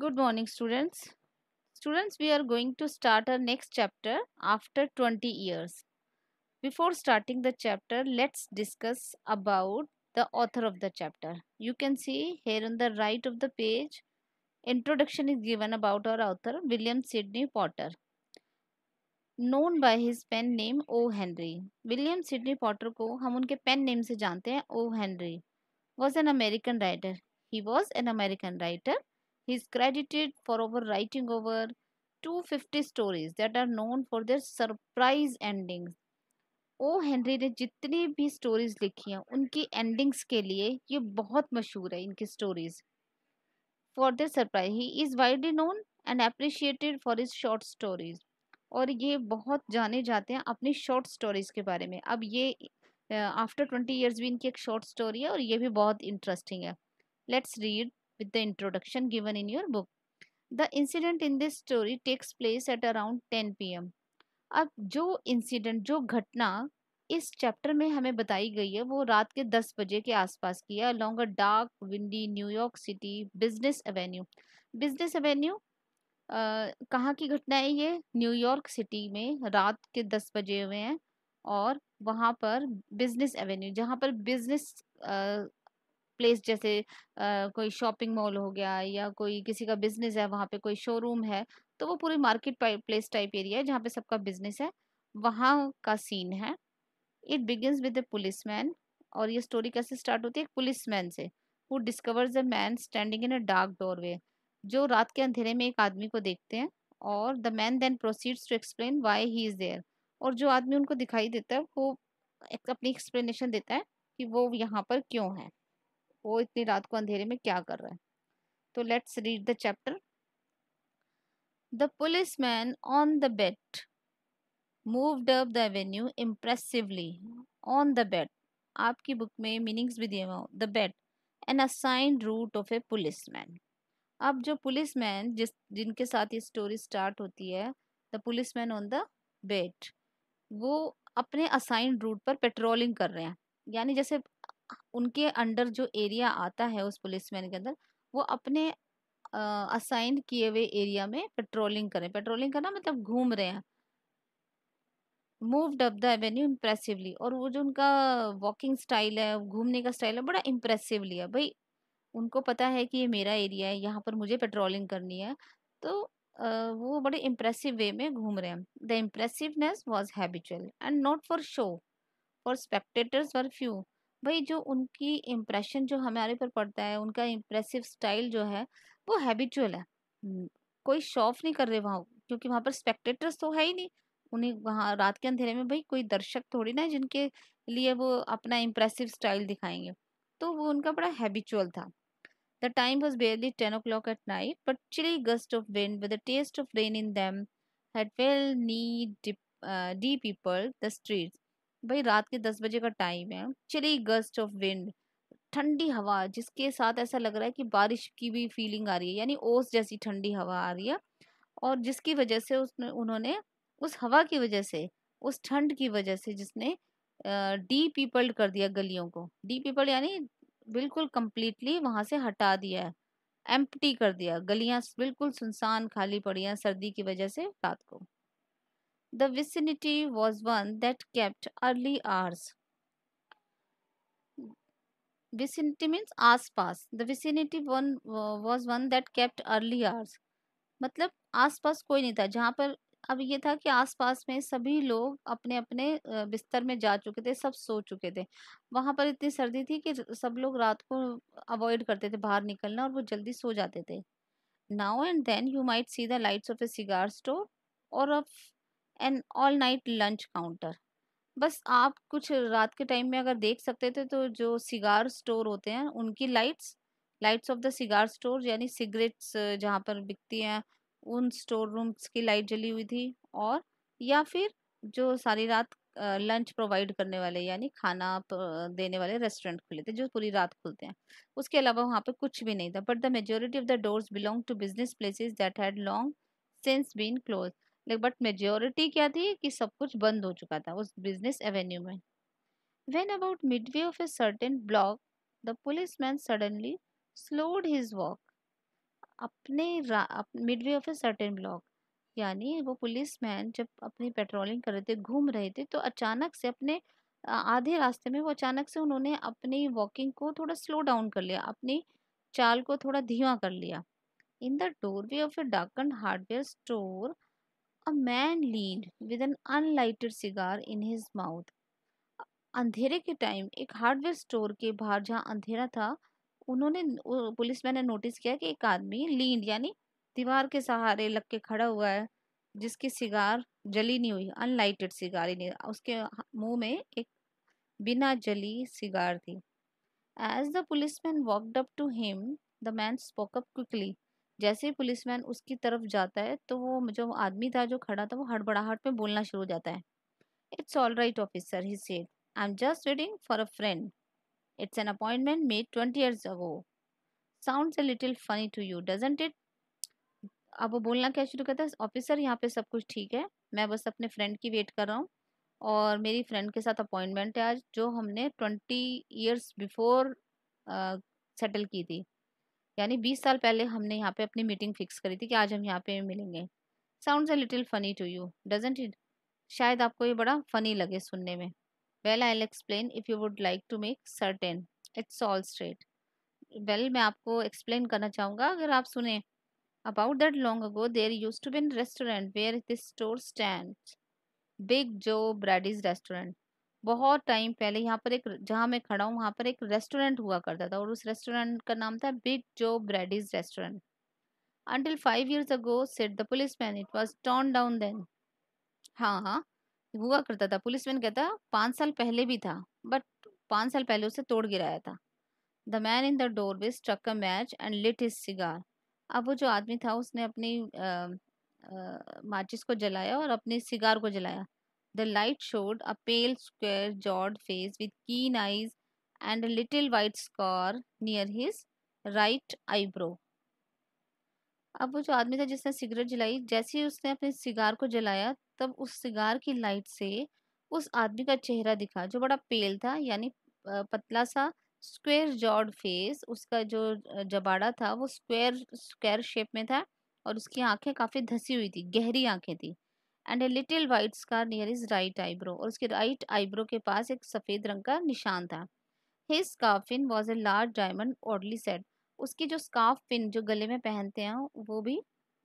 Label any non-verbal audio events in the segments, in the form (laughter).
Good morning students. Students we are going to start our next chapter after 20 years. Before starting the chapter let's discuss about the author of the chapter. You can see here on the right of the page introduction is given about our author William Sidney Potter. known by his pen name O. Henry. William Sydney Porter को हम pen name name से जानते O. Henry was an American writer. He was an American writer. He is credited for overwriting over 250 stories that are known for their surprise endings. O Henry ने जितनी भी stories लिखी हैं उनकी endings के लिए ये बहुत मशहूर है इनकी stories for their surprise he is widely known and appreciated for his short stories और ये बहुत जाने जाते हैं अपनी शॉर्ट स्टोरीज के बारे में अब ये आफ्टर ट्वेंटी ईयर्स भी इनकी एक शॉर्ट स्टोरी है और ये भी बहुत इंटरेस्टिंग है let's read with the introduction given in your book. The incident in this story takes place at around 10 p.m. अब जो इंसिडेंट जो घटना इस चैप्टर में हमें बताई गई है वो रात के 10 बजे के आसपास की है along a dark windy New York city business avenue business avenue कहाँ की घटना है ये न्यूयॉर्क सिटी में रात के 10 बजे हुए हैं और वहाँ पर बिजनेस एवेन्यू जहाँ पर बिजनेस प्लेस जैसे आ, कोई शॉपिंग मॉल हो गया या कोई किसी का बिजनेस है वहाँ पे कोई शोरूम है तो वो पूरी मार्केट प्लेस टाइप एरिया है जहाँ पे सबका बिजनेस है वहाँ का सीन है it begin with the police man और ये स्टोरी कैसे स्टार्ट होती है एक पुलिस मैन से वो discovers a man standing in a dark door जो रात के अंधेरे में एक आदमी को देखते हैं और the man then proceeds to explain why he is there और जो आदमी उनको दिखाई देता है वो अपनी एक्सप्लेनेशन देता है कि वो यहाँ पर क्यों है वो इतनी रात को अंधेरे में क्या कर रहा है तो let's read the chapter the police man on the beat move up the avenue impressively on the beat आपकी बुक में मीनिंग्स भी दिए हुए the beat an assigned route of a police man अब जो पुलिस मैन जिस जिनके साथ ये स्टोरी स्टार्ट होती है the police man on the beat वो अपने असाइन रूट पर पेट्रोलिंग कर रहे हैं यानी जैसे उनके अंडर जो एरिया आता है उस पुलिसमैन के अंदर वो अपने असाइन किए हुए एरिया में पेट्रोलिंग करें पेट्रोलिंग करना मतलब घूम रहे हैं moved up the avenue impressively और वो जो उनका वॉकिंग स्टाइल है घूमने का स्टाइल है बड़ा इम्प्रेसिवली है भाई उनको पता है कि ये मेरा एरिया है यहाँ पर मुझे पेट्रोलिंग करनी है तो वो बड़े इम्प्रेसिव वे में घूम रहे हैं the impressiveness was habitual and not for show for spectators were few भाई जो उनकी इम्प्रेशन जो हमारे पर पड़ता है उनका इम्प्रेसिव स्टाइल जो है वो हैबिचुअल है हम्म, कोई शॉफ नहीं कर रहे वहाँ क्योंकि वहाँ पर स्पेक्टेटर्स तो है ही नहीं उन्हें वहाँ रात के अंधेरे में भाई कोई दर्शक थोड़ी ना जिनके लिए वो अपना इम्प्रेसिव स्टाइल दिखाएंगे तो वो उनका बड़ा हैबिचुअल था the time was barely ten o'clock at night but chilly gust of wind with the taste of rain in them had well nigh depeople the street भाई रात के दस बजे का टाइम है चली गस्ट ऑफ विंड ठंडी हवा जिसके साथ ऐसा लग रहा है कि बारिश की भी फीलिंग आ रही है यानी ओस जैसी ठंडी हवा आ रही है और जिसकी वजह से उसने उन्होंने उस हवा की वजह से उस ठंड की वजह से जिसने डी पीपल्ड कर दिया गलियों को डी पीपल्ड यानी बिल्कुल कम्प्लीटली वहाँ से हटा दिया है एम्प्टी कर दिया गलियाँ बिल्कुल सुनसान खाली पड़ी हैं सर्दी की वजह से रात को The vicinity was one that kept early hours. Vicinity means aas आसपास. The vicinity one uh, was one that kept early hours. matlab aas आसपास koi nahi tha jahan par अब ये था कि आसपास में सभी लोग अपने अपने बिस्तर में जा चुके थे सब सो चुके थे वहाँ पर इतनी सर्दी थी कि सब लोग रात को अवॉइड करते थे बाहर निकलना और वो जल्दी सो जाते थे now and then you might see the lights of a cigar store or an all night lunch counter बस आप कुछ रात के टाइम में अगर देख सकते थे तो जो सिगार स्टोर होते हैं उनकी lights lights of the cigar store यानी सिगरेट्स जहाँ पर बिकती हैं उन स्टोर रूम्स की लाइट जली हुई थी और या फिर जो सारी रात लंच प्रोवाइड करने वाले यानी खाना देने वाले रेस्टोरेंट खुले थे जो पूरी रात खुलते हैं उसके अलावा वहाँ पर कुछ भी नहीं था but the majority of the doors belong to business places that had long since been closed but majority क्या थी कि सब कुछ बंद हो चुका था उस बिजनेस एवेन्यू में when about way of a certain block the police man suddenly slowed his walk अपने way of a certain block यानी वो पुलिस मैन जब अपनी पेट्रोलिंग कर रहे थे घूम रहे थे तो अचानक से अपने आधे रास्ते में वो अचानक से उन्होंने अपनी वॉकिंग को थोड़ा स्लो डाउन कर लिया अपनी चाल को थोड़ा धीमा कर लिया in the doorway of a darkened hardware store A man leaned with an unlighted cigar in his mouth. अंधेरे के टाइम एक हार्डवेयर स्टोर के बाहर जहाँ अंधेरा था उन्होंने मैन ने नोटिस किया कि एक आदमी लींड यानी दीवार के सहारे लग के खड़ा हुआ है जिसकी सिगार जली नहीं हुई अनलाइटेड सिगार ही नहीं उसके मुंह में एक बिना जली सिगार थी as the police man walked up to him the man spoke up quickly जैसे ही पुलिसमैन उसकी तरफ जाता है तो वो जो आदमी था जो खड़ा था वो हड़बड़ाहट में बोलना शुरू हो जाता है it's all right officer he said I am just waiting for a friend it's an appointment made twenty years ago sound a little funny to you doesn't it अब वो बोलना क्या शुरू करता है ऑफिसर यहाँ पे सब कुछ ठीक है मैं बस अपने फ्रेंड की वेट कर रहा हूँ और मेरी फ्रेंड के साथ अपॉइंटमेंट है आज जो हमने ट्वेंटी ईयर्स बिफोर सेटल की थी यानी बीस साल पहले हमने यहाँ पे अपनी मीटिंग फिक्स करी थी कि आज हम यहाँ पे मिलेंगे sound a little funny to you doesn't it शायद आपको ये बड़ा फ़नी लगे सुनने में well I'll explain if you would like to make certain it's all straight well मैं आपको एक्सप्लेन करना चाहूँगा अगर आप सुने about that long ago there used to be restaurant where this store stand Big Joe Brady's restaurant बहुत time पहले यहाँ पर एक जहाँ मैं खड़ा हूँ वहाँ पर एक रेस्टोरेंट हुआ करता था और उस रेस्टोरेंट का नाम था Big Joe Brady's restaurant until five years ago said the police man it was torn down then हाँ हाँ हुआ करता था पुलिस मैन कहता पाँच साल पहले भी था बट पाँच साल पहले उसे तोड़ गिराया था the man in the doorway struck a match and lit his cigar अब वो जो आदमी था उसने अपनी माचिस को जलाया और अपने सिगार को जलाया The light showed a pale, square jawed face with keen eyes and a little white scar near his right eyebrow. अब वो जो आदमी था जिसने सिगरेट जलाई जैसे ही उसने अपने सिगार को जलाया तब उस सिगार की लाइट से उस आदमी का चेहरा दिखा जो बड़ा पेल था यानी पतला सा स्क्वेयर जॉड फेस उसका जो जबाड़ा था वो स्क्वेयर स्क्वेयर शेप में था और उसकी आंखें काफ़ी धसी हुई थी गहरी आंखें थी and a little white scar near his right eyebrow और उसके राइट आईब्रो के पास एक सफ़ेद रंग का निशान था his scarf pin was a large diamond oddly set उसकी जो स्काफ पिन जो गले में पहनते हैं वो भी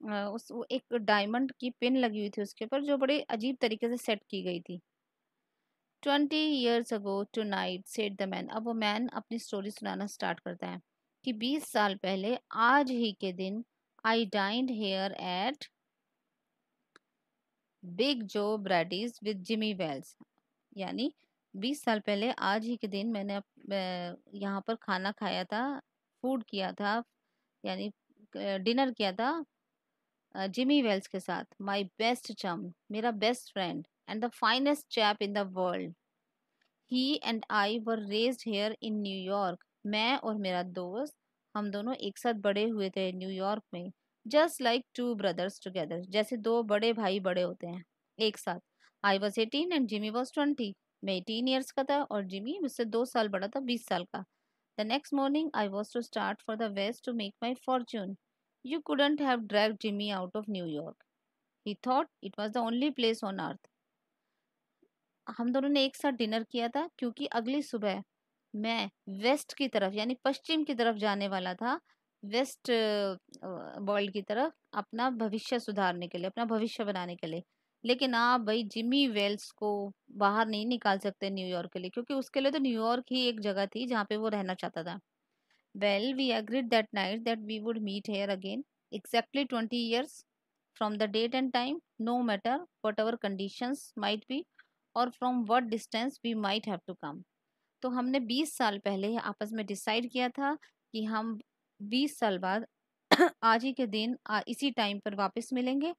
उस वो एक डायमंड की पिन लगी हुई थी उसके ऊपर जो बड़े अजीब तरीके से सेट की गई थी twenty years ago tonight said the man अब वो मैन अपनी स्टोरी सुनाना स्टार्ट करता है कि बीस साल पहले आज ही के दिन I dined here at Big Joe Brady's with Jimmy Wales यानी बीस साल पहले आज ही के दिन मैंने यहाँ पर खाना खाया था फूड किया था यानी डिनर किया था जिमी वेल्स के साथ माय बेस्ट चम मेरा best friend and the finest chap in the world he and I were raised here in New York मैं और मेरा दोस्त हम दोनों एक साथ बड़े हुए थे न्यूयॉर्क में just like two brothers together जैसे दो बड़े भाई बड़े होते हैं एक साथ I was eighteen and Jimmy was twenty मैं एटीन ईयर्स का था और जिमी मुझसे दो साल बड़ा था बीस साल का the next morning I was to start for the waste to make my fortune you couldn't have drive Jimmy out of New York he thought it was the only place on earth हम दोनों ने एक साथ dinner किया था क्योंकि अगली सुबह मैं वेस्ट की तरफ यानी पश्चिम की तरफ जाने वाला था वेस्ट वर्ल्ड की तरफ अपना भविष्य सुधारने के लिए अपना भविष्य बनाने के लिए लेकिन आप हाँ भाई जिमी वेल्स को बाहर नहीं निकाल सकते न्यूयॉर्क के लिए क्योंकि उसके लिए तो न्यूयॉर्क ही एक जगह थी जहाँ पे वो रहना चाहता था well we agreed that night that we would meet here again exactly twenty years from the date and time no matter whatever conditions might be or from what distance we might have to come तो हमने बीस साल पहले आपस में decide किया था कि हम बीस साल बाद (clears throat) आज ही के दिन इसी टाइम पर वापस मिलेंगे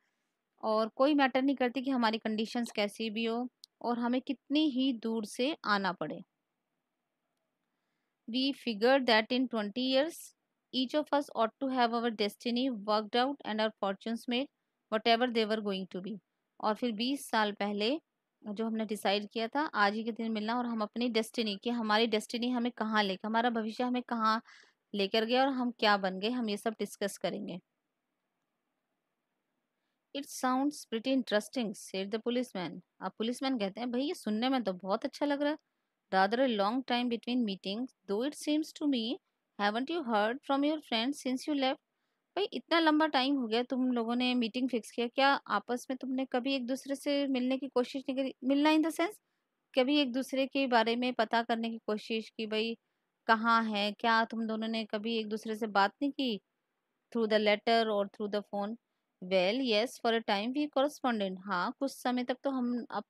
और कोई मैटर नहीं करती कि हमारी कंडीशंस कैसी भी हो और हमें कितनी ही दूर से आना पड़े we figure that in twenty years each of us ought to have our destiny worked out and our fortunes made whatever they were going to be और फिर बीस साल पहले जो हमने डिसाइड किया था आज ही के दिन मिलना और हम अपनी डेस्टिनी कि हमारी डेस्टिनी हमें कहाँ लेकर हमारा भविष्य हमें कहाँ लेकर गया और हम क्या बन गए हम ये सब डिस्कस करेंगे it sounds pretty interesting said the police man अब पुलिस मैन कहते हैं भाई ये सुनने में तो बहुत अच्छा लग रहा है rather long time between meeting though it seems to me haven't you heard from your friend since you left भाई इतना लंबा टाइम हो गया तुम लोगों ने मीटिंग फिक्स किया क्या आपस में तुमने कभी एक दूसरे से मिलने की कोशिश नहीं करी मिलना इन द सेंस कभी एक दूसरे के बारे में पता करने की कोशिश की भाई कहाँ हैं क्या तुम दोनों ने कभी एक दूसरे से बात नहीं की थ्रू द लेटर और through the phone well yes for a time we corresponded हाँ कुछ समय तक तो हम अप,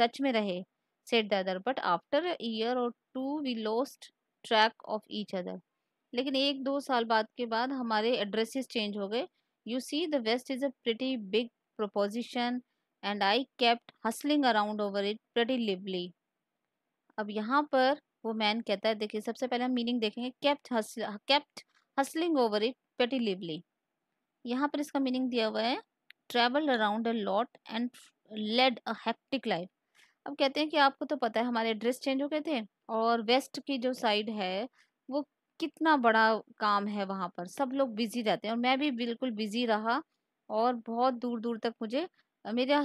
टच में रहे said the other but after year or two we lost track of each other लेकिन एक दो साल बाद के बाद हमारे एड्रेसेस चेंज हो गए you see the West is a pretty big proposition and I kept hustling around over it pretty lively अब यहाँ पर वो मैन कहता है देखिए सबसे पहले हम मीनिंग देखेंगे kept hustle kept hustling over it lively यहाँ पर इसका मीनिंग दिया हुआ है travel around a lot and led a hectic life अब कहते हैं कि आपको तो पता है हमारे ड्रेस चेंज हो गए थे और वेस्ट की जो साइड है वो कितना बड़ा काम है वहाँ पर सब लोग बिजी रहते हैं और मैं भी बिल्कुल बिजी रहा और बहुत दूर दूर तक मुझे मेरा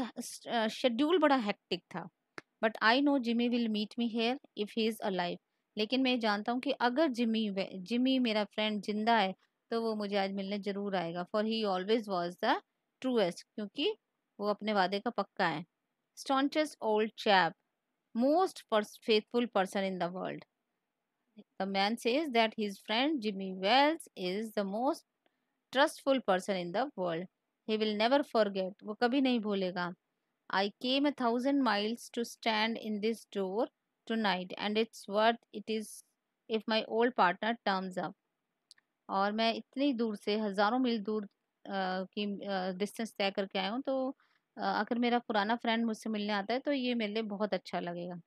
शेड्यूल बड़ा हैक्टिक था but I know Jimmy will meet me here if he is alive लेकिन मैं जानता हूँ कि अगर जिमी जिमी मेरा फ्रेंड जिंदा है तो वो मुझे आज मिलने ज़रूर आएगा for he always was the truest क्योंकि वो अपने वादे का पक्का है staunchest old chap most faithful person in the world the man says that his friend Jimmy Wells is the most trustful person in the world he will never forget वो कभी नहीं भूलेगा I came a thousand miles to stand in this door tonight and it's worth it is if my old partner turns up. और मैं इतनी दूर से हज़ारों मील दूर आ, की डिस्टेंस तय करके आया हूँ तो अगर मेरा पुराना फ्रेंड मुझसे मिलने आता है तो ये मेरे लिए बहुत अच्छा लगेगा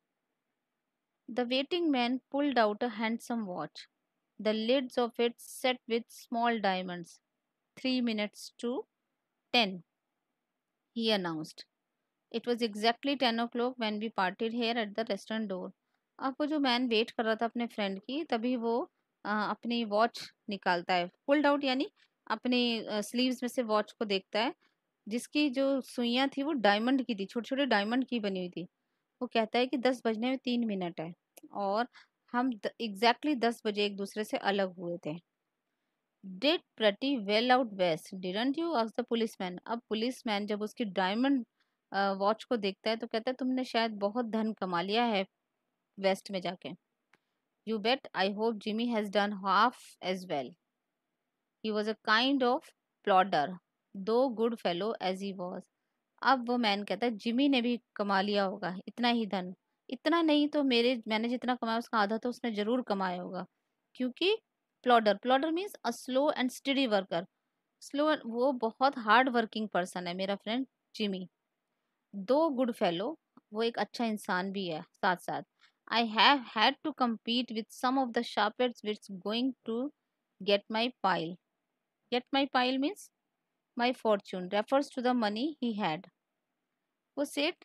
the waiting man pulled out handsome watch the lids of it set with small diamonds three minutes to ten he announced it was exactly ten o'clock when we parted here at the restaurant door अब वो जो man wait कर रहा था अपने friend की तभी वो आ, अपनी वॉच निकालता है पुल्ड आउट यानी अपने स्लीव्स में से वॉच को देखता है जिसकी जो सुइयाँ थी वो डायमंड की थी छोटे छोटे डायमंड की बनी हुई थी वो कहता है कि दस बजने में तीन मिनट है और हम एग्जैक्टली दस बजे एक दूसरे से अलग हुए थे did pretty well out West didn't you आज द पुलिस मैन अब पुलिस मैन जब उसकी डायमंड वॉच को देखता है तो कहता है तुमने शायद बहुत धन कमा लिया है वेस्ट में जाके you bet I hope Jimmy has done half as well he was a kind of plodder though good fellow as he was अब वो मैन कहता है जिमी ने भी कमा लिया होगा इतना ही धन इतना नहीं तो मेरे मैंने जितना कमाया उसका आधा तो उसने ज़रूर कमाया होगा क्योंकि plodder plodder means a slow and steady worker slow वो बहुत हार्ड वर्किंग पर्सन है मेरा friend Jimmy though good fellow वो एक अच्छा इंसान भी है साथ साथ I have had to compete with some of the sharpest wits going to get my pile get my pile means my fortune refers to the money he had वो said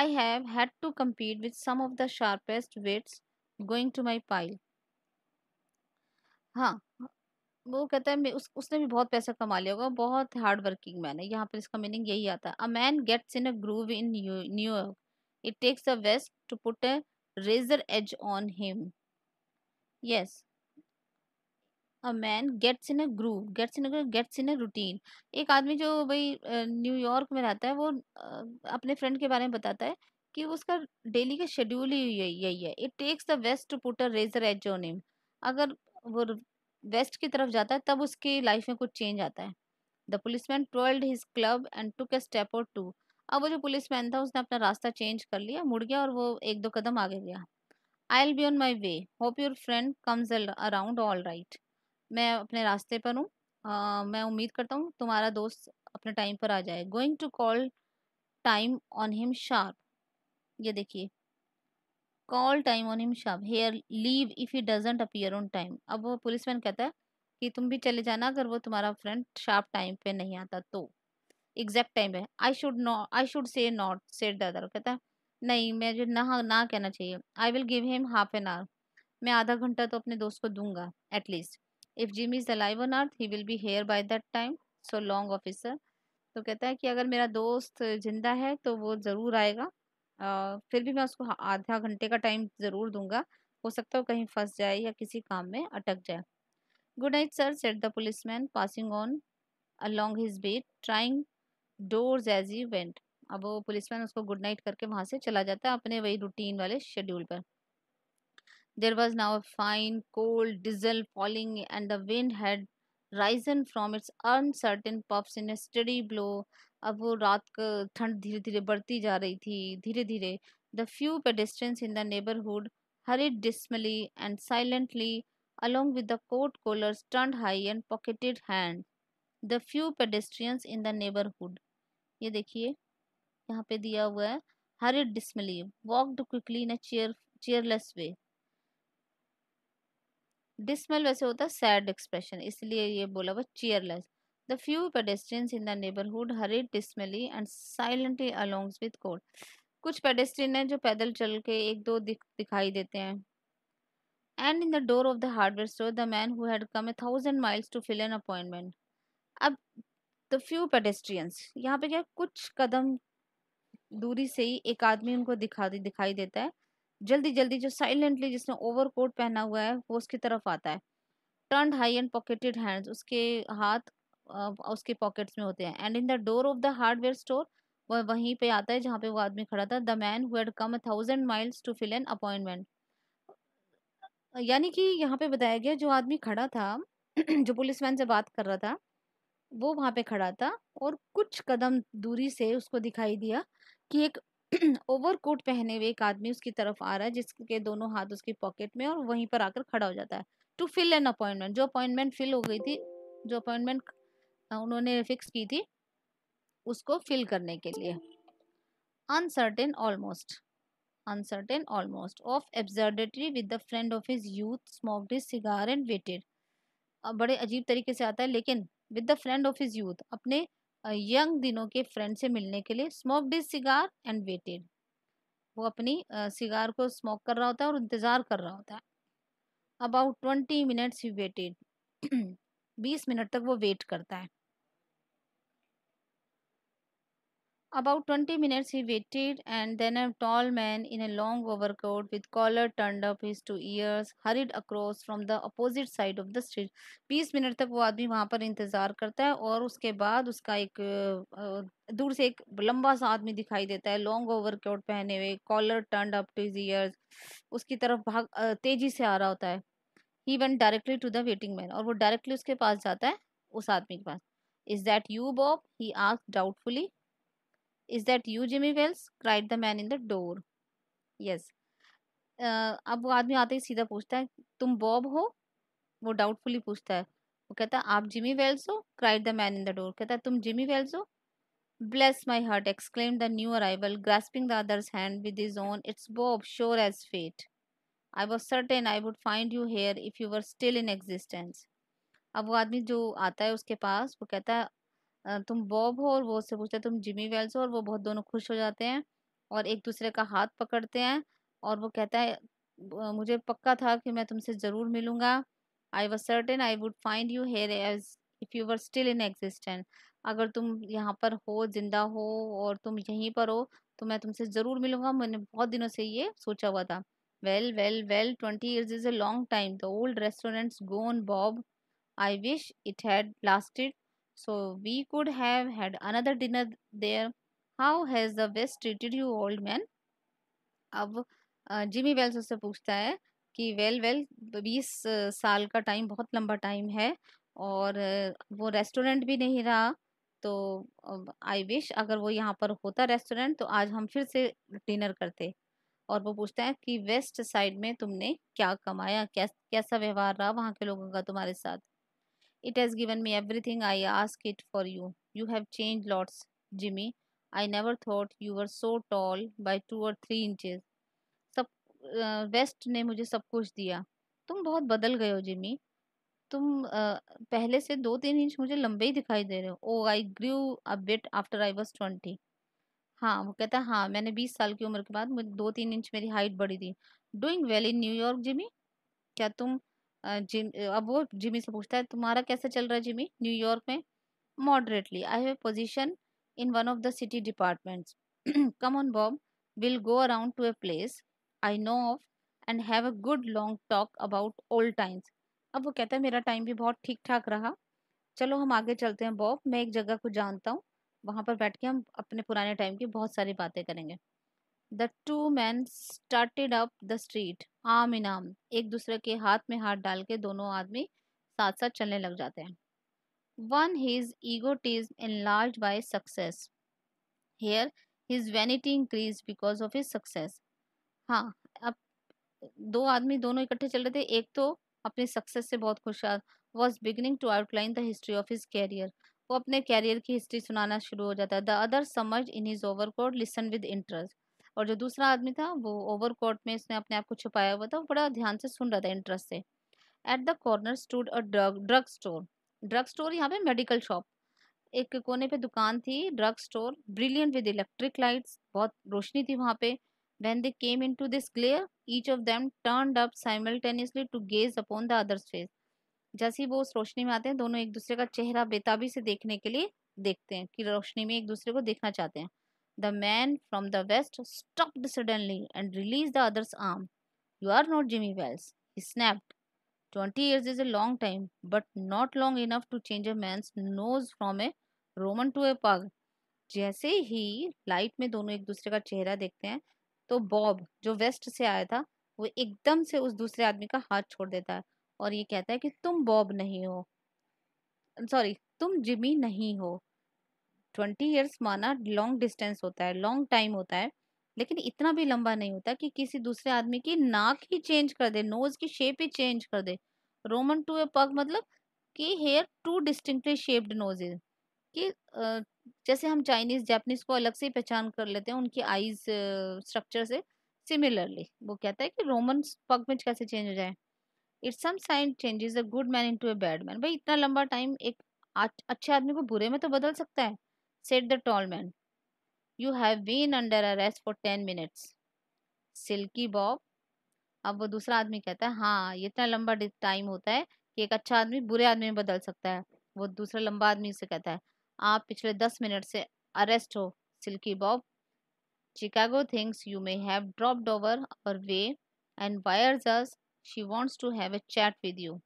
I have had to compete with some of the sharpest wits going to my pile हाँ वो कहता है उस, उसने भी बहुत पैसा कमा लिया होगा बहुत हार्ड वर्किंग मैन है यहाँ पर इसका मीनिंग यही आता है a man gets in a groove in New York it takes a west to put a razor edge on him yes a man gets in a groove gets in gets in a routine एक आदमी जो भाई New York में रहता है वो अपने friend के बारे में बताता है कि उसका डेली का शेड्यूल ही यही है it takes the waste to put a razor edge on him अगर वो वेस्ट की तरफ जाता है तब उसकी लाइफ में कुछ चेंज आता है the police man twirled his club and took a step or two अब वो जो पुलिस मैन था उसने अपना रास्ता चेंज कर लिया मुड़ गया और वो एक दो कदम आगे गया I'll be on my way hope your friend comes around all right मैं अपने रास्ते पर हूँ मैं उम्मीद करता हूँ तुम्हारा दोस्त अपने टाइम पर आ जाए going to call time on him sharp ये देखिए call time on him sharp here leave if he doesn't appear on time अब वो पुलिसमैन कहता है कि तुम भी चले जाना अगर वो तुम्हारा फ्रेंड शार्प टाइम पे नहीं आता तो एग्जैक्ट टाइम है I should not I should say not said the other कहता है नहीं मैं जो ना ना कहना चाहिए I will give him half an hour मैं आधा घंटा तो अपने दोस्त को दूंगा at least if Jim is alive on earth he will be here by that time so long officer तो कहता है कि अगर मेरा दोस्त जिंदा है तो वो ज़रूर आएगा फिर भी मैं उसको आधा घंटे का टाइम ज़रूर दूंगा हो सकता है कहीं फंस जाए या किसी काम में अटक जाए good night sir said the police man passing on along his beat trying doors as he went अब वो पुलिस मैन उसको गुड नाइट करके वहाँ से चला जाता है अपने वही रूटीन वाले शेड्यूल पर there was now fine cold drizzle falling and the wind had risen from its uncertain puffs in a steady blow अब वो रात को ठंड धीरे धीरे बढ़ती जा रही थी धीरे धीरे the few pedestrians in the neighbourhood hurried dismally and silently along with the coat collar turned high and pocketed hand the few pedestrians in the neighbourhood ये देखिए यहाँ पे दिया हुआ है hurried dismally walked quickly in cheer cheerless way dismal वैसे होता है सैड एक्सप्रेशन इसलिए ये बोला हुआ cheerless The few pedestrians in the neighborhood hurried dismally and silently along with court. कुछ पेडेस्ट्रियन हैं जो पैदल चल के एक दो दिख, दिखाई देते हैं and in the door of the hardware store the man who had come a thousand miles to fill an appointment अब द फ्यू पेडेस्ट्रियंस यहाँ पे क्या कुछ कदम दूरी से ही एक आदमी उनको दिखा दे, दिखाई देता है जल्दी जल्दी जो साइलेंटली जिसने ओवर कोट पहना हुआ है वो उसकी तरफ आता है turn high and pocketed hands उसके हाथ उसके पॉकेट्स में होते हैं and in the door of the hardware store वह वहीं पे आता है जहाँ पे वो आदमी खड़ा था the man who had come thousand miles to fill an appointment यानी कि यहाँ पे बताया गया जो आदमी खड़ा था (clears throat) जो पुलिस मैन से बात कर रहा था वो वहाँ पे खड़ा था और कुछ कदम दूरी से उसको दिखाई दिया कि एक (clears throat) ओवर कोट पहने हुए एक आदमी उसकी तरफ आ रहा है जिसके दोनों हाथ उसकी पॉकेट में और वहीं पर आकर खड़ा हो जाता है टू फिल एन अपॉइंटमेंट जो अपॉइंटमेंट फिल हो गई थी जो अपॉइंटमेंट हाँ, उन्होंने फिक्स की थी उसको फिल करने के लिए uncertain almost uncertain almost of absurdity with the friend of his youth smoked his cigar and waited बड़े अजीब तरीके से आता है लेकिन with the friend of his youth अपने यंग दिनों के फ्रेंड से मिलने के लिए smoked his cigar and waited वो अपनी सिगार को स्मोक कर रहा होता है और इंतज़ार कर रहा होता है about twenty minutes he waited बीस मिनट तक वो वेट करता है About 20 minutes he waited, and then a tall man in a long overcoat with collar turned up his two ears hurried across from the opposite side of the street. 20 minute तक वो आदमी वहाँ पर इंतज़ार करता है और उसके बाद उसका एक दूर से एक लंबा सा आदमी दिखाई देता है लॉन्ग ओवरकोट पहने हुए collar turn up to his ears उसकी तरफ भाग तेज़ी से आ रहा होता है he went directly to the waiting man और वो डायरेक्टली उसके पास जाता है उस आदमी के पास is that you Bob he asked doubtfully is that you Jimmy Wells cried the man in the door yes अब वो आदमी आते ही सीधा पूछता है तुम बॉब हो वो डाउटफुली पूछता है वो कहता है आप जिमी वेल्स हो cried the man in the door कहता है तुम जिमी वेल्स हो bless my heart exclaimed the new arrival grasping the other's hand with his own it's Bob sure as fate I was certain I would find you here if you were still in existence अब वो आदमी जो आता है उसके पास वो कहता है तुम बॉब हो और वो उससे पूछता है तुम जिमी वेल्स हो और वो बहुत दोनों खुश हो जाते हैं और एक दूसरे का हाथ पकड़ते हैं और वो कहता है मुझे पक्का था कि मैं तुमसे ज़रूर मिलूँगा I was certain I would find you here as if you were still in existence अगर तुम यहाँ पर हो जिंदा हो और तुम यहीं पर हो तो मैं तुमसे ज़रूर मिलूँगा मैंने बहुत दिनों से ये सोचा हुआ था well well well twenty years is a long time the old restaurant's gone Bob I wish it had lasted So we could have had another dinner there. How has the West treated you, old man? अब Jimmy Wells usse पूछता है कि well well बीस साल का time बहुत लंबा time है और वो रेस्टोरेंट भी नहीं रहा तो आई विश अगर वो यहाँ पर होता रेस्टोरेंट तो आज हम फिर से डिनर करते और वो पूछता है कि वेस्ट साइड में तुमने क्या कमाया कैस कैसा व्यवहार रहा वहाँ के लोगों का तुम्हारे साथ It has given me everything I ask it for you. You have changed lots, Jimmy. I never thought you were so tall by 2 or 3 inches. sab सब वेस्ट ने मुझे सब कुछ दिया तुम बहुत बदल गए हो जिमी तुम पहले से दो तीन इंच मुझे लंबे ही दिखाई दे रहे हो oh I grew a bit after I was twenty हाँ वो कहता है हाँ मैंने बीस साल की उम्र के बाद मुझे दो तीन इंच मेरी हाइट बढ़ी थी doing well in New York Jimmy क्या तुम जिम अब वो जिमी से पूछता है तुम्हारा कैसे चल रहा है जिमी न्यूयॉर्क में moderately I have position position in one of the city departments (clears throat) come on Bob will go around to a place I know of and have a good long talk about old times अब वो कहता है मेरा time भी बहुत ठीक ठाक रहा चलो हम आगे चलते हैं बॉब मैं एक जगह को जानता हूँ वहाँ पर बैठ के हम अपने पुराने टाइम की बहुत सारी बातें करेंगे the two man started up the street arm in आम एक दूसरे के हाथ में हाथ डाल के दोनों आदमी साथ साथ चलने लग जाते हैं one his egotism in large by success here his vanity increase because of his success हाँ अब दो आदमी दोनों इकट्ठे चल रहे थे एक तो अपनी सक्सेस से बहुत खुश was beginning to outline the history of his career वो अपने कैरियर की हिस्ट्री सुनाना शुरू हो जाता है द अदर समझ in his overcoat listen with interest और जो दूसरा आदमी था वो ओवर कोर्ट में इसने अपने आप को छुपाया हुआ था वो बड़ा ध्यान से सुन रहा था इंटरेस्ट से at the corner stood a drug drug store drug store यहाँ पे मेडिकल शॉप एक कोने पे दुकान थी drug store brilliant with electric lights बहुत रोशनी थी वहाँ पे they came into this glare each of them turn up simultaneously to gaze upon the other's face जैसे ही वो उस रोशनी में आते हैं दोनों एक दूसरे का चेहरा बेताबी से देखने के लिए देखते हैं कि रोशनी में एक दूसरे को देखना चाहते हैं The man from the west stopped suddenly and released the other's arm. You are not Jimmy Wells, he snapped. Twenty years is a long time, but not long enough to change a man's nose from a Roman to a pug. जैसे ही light में दोनों एक दूसरे का चेहरा देखते हैं तो बॉब जो वेस्ट से आया था वो एकदम से उस दूसरे आदमी का हाथ छोड़ देता है और ये कहता है कि तुम बॉब नहीं हो सॉरी तुम जिमी नहीं हो ट्वेंटी ईयर्स माना लॉन्ग डिस्टेंस होता है लॉन्ग टाइम होता है लेकिन इतना भी लंबा नहीं होता कि किसी दूसरे आदमी की नाक ही चेंज कर दे नोज की शेप ही चेंज कर दे रोमन टू ए पग मतलब कि here two distinctly shaped noses कि जैसे हम चाइनीज जापनीज को अलग से ही पहचान कर लेते हैं उनकी आईज स्ट्रक्चर से सिमिलरली वो कहता है कि रोमन पग में कैसे चेंज हो जाए it sometimes changes a good man into a bad man भाई इतना लंबा टाइम एक अच्छे आदमी को बुरे में तो बदल सकता है said the tall man. You have been under arrest for ten minutes. Silky Bob अब वो दूसरा आदमी कहता है हाँ ये इतना लंबा टाइम होता है कि एक अच्छा आदमी बुरे आदमी में बदल सकता है वो दूसरा लंबा आदमी से कहता है आप पिछले दस मिनट से अरेस्ट हो silky Bob Chicago thinks you may have dropped over our way and wires us. She wants to have a chat with you.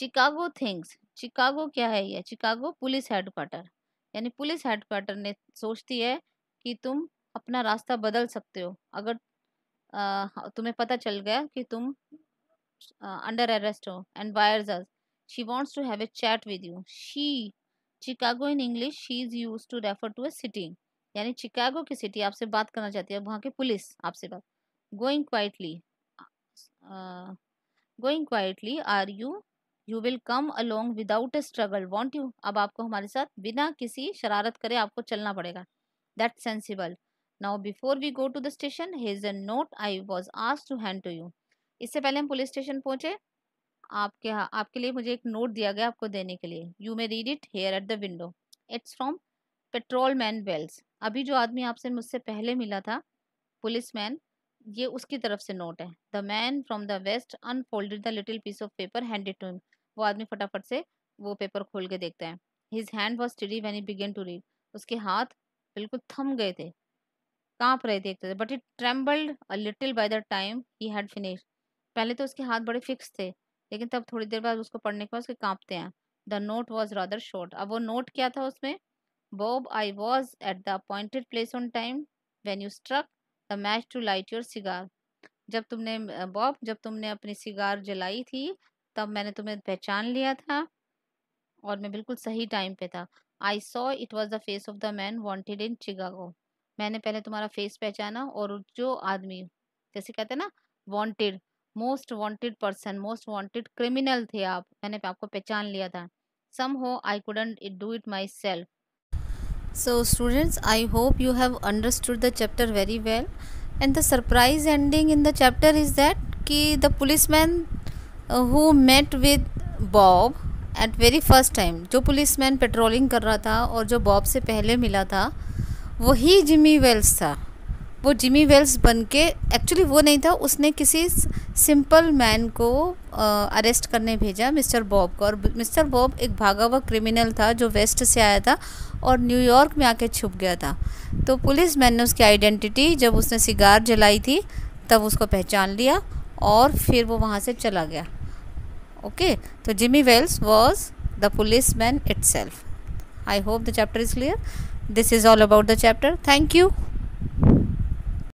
Chicago thinks. Chicago क्या है ये Chicago पुलिस हेडक्वार्टर यानी पुलिस हेडक्वार्टर ने सोचती है कि तुम अपना रास्ता बदल सकते हो अगर तुम्हें पता चल गया कि तुम अंडर अरेस्ट हो and wires us she wants to have a chat with you she chicago in English she is used to refer to a city यानी शिकागो की सिटी आपसे बात करना चाहती है वहाँ की पुलिस आपसे बात going quietly going quietly are you you will come along without a struggle won't you अब आपको हमारे साथ बिना किसी शरारत करे आपको चलना पड़ेगा that sensible now before we go to the station here's a note I was ask to hand to you इससे पहले हम पुलिस स्टेशन पहुंचे आपके आपके लिए मुझे एक नोट दिया गया आपको देने के लिए you may read it here at the window it's from patrol man Wells अभी जो आदमी आपसे मुझसे पहले मिला था पुलिस मैन ये उसकी तरफ से नोट है the man from the west unfolded the little piece of paper handed to him वो आदमी फटाफट से वो पेपर खोल के देखता है his hand was steady when he began to read उसके हाथ बिल्कुल थम गए थे कांप रहे थे एक तरह but it trembled a little by the time he had finish पहले तो उसके हाथ बड़े फिक्स थे लेकिन तब थोड़ी देर बाद उसको पढ़ने के बाद उसके कांपते हैं the note was rather short अब वो नोट क्या था उसमें Bob I was at the appointed place on time when you struck the match to light your cigar जब तुमने बॉब जब तुमने अपनी सिगार जलाई थी तब मैंने तुम्हें पहचान लिया था और मैं बिल्कुल सही टाइम पे था I saw it was the face of the man wanted in Chicago मैंने पहले तुम्हारा फेस पहचाना और जो आदमी जैसे कहते हैं ना wanted most wanted person most wanted criminal थे आप मैंने आपको पहचान लिया था somehow I couldn't it do it myself so students I hope you have understood the chapter very well and the surprise ending in the chapter is that कि the police policeman who met with Bob at very first time जो policeman patrolling कर रहा था और जो Bob से पहले मिला था वही जिमी वेल्स था वो जिमी वेल्स बन के एक्चुअली वो नहीं था उसने किसी सिंपल मैन को अरेस्ट करने भेजा मिस्टर बॉब को और मिस्टर बॉब एक भागा हुआ क्रिमिनल था जो वेस्ट से आया था और न्यूयॉर्क में आके छुप गया था तो पुलिस मैन ने उसकी आइडेंटिटी जब उसने सिगार जलाई थी तब उसको पहचान लिया और फिर वो वहाँ से चला गया ओके तो Jimmy Wells was the police man itself I hope the chapter is clear this is all about the chapter thank you